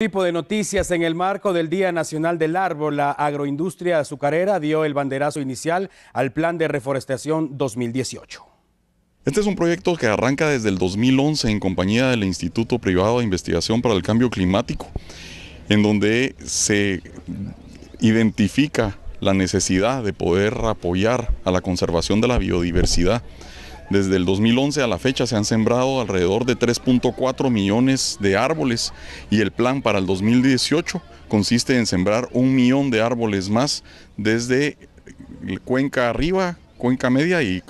Tipo de noticias en el marco del Día Nacional del Árbol, la agroindustria azucarera dio el banderazo inicial al Plan de Reforestación 2018. Este es un proyecto que arranca desde el 2011 en compañía del Instituto Privado de Investigación para el Cambio Climático, en donde se identifica la necesidad de poder apoyar a la conservación de la biodiversidad desde el 2011 a la fecha se han sembrado alrededor de 3.4 millones de árboles y el plan para el 2018 consiste en sembrar un millón de árboles más desde cuenca arriba, cuenca media y,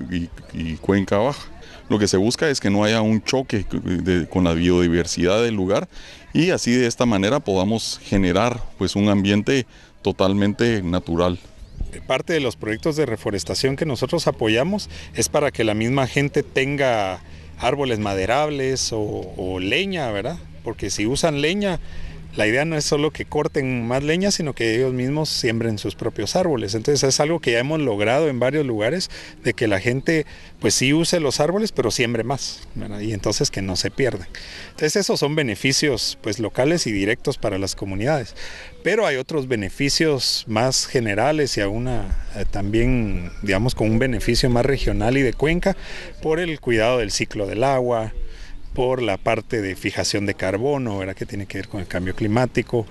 cuenca baja. Lo que se busca es que no haya un choque con la biodiversidad del lugar y así de esta manera podamos generar pues un ambiente totalmente natural. Eh, parte de los proyectos de reforestación que nosotros apoyamos es para que la misma gente tenga árboles maderables o, leña, ¿verdad? Porque si usan leña, la idea no es solo que corten más leña, sino que ellos mismos siembren sus propios árboles. Entonces es algo que ya hemos logrado en varios lugares, de que la gente pues sí use los árboles, pero siembre más, y entonces que no se pierdan. Entonces esos son beneficios pues locales y directos para las comunidades. Pero hay otros beneficios más generales y aún eh, también, digamos, con un beneficio más regional y de cuenca por el cuidado del ciclo del agua, por la parte de fijación de carbono, ¿era que tiene que ver con el cambio climático,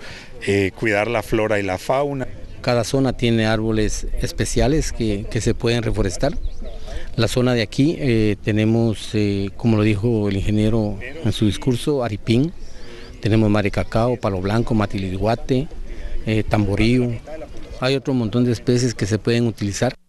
eh, cuidar la flora y la fauna. Cada zona tiene árboles especiales que, se pueden reforestar. La zona de aquí eh, tenemos, eh, como lo dijo el ingeniero en su discurso, aripín, tenemos maricacao, palo blanco, matiliguate, tamborío. Hay otro montón de especies que se pueden utilizar.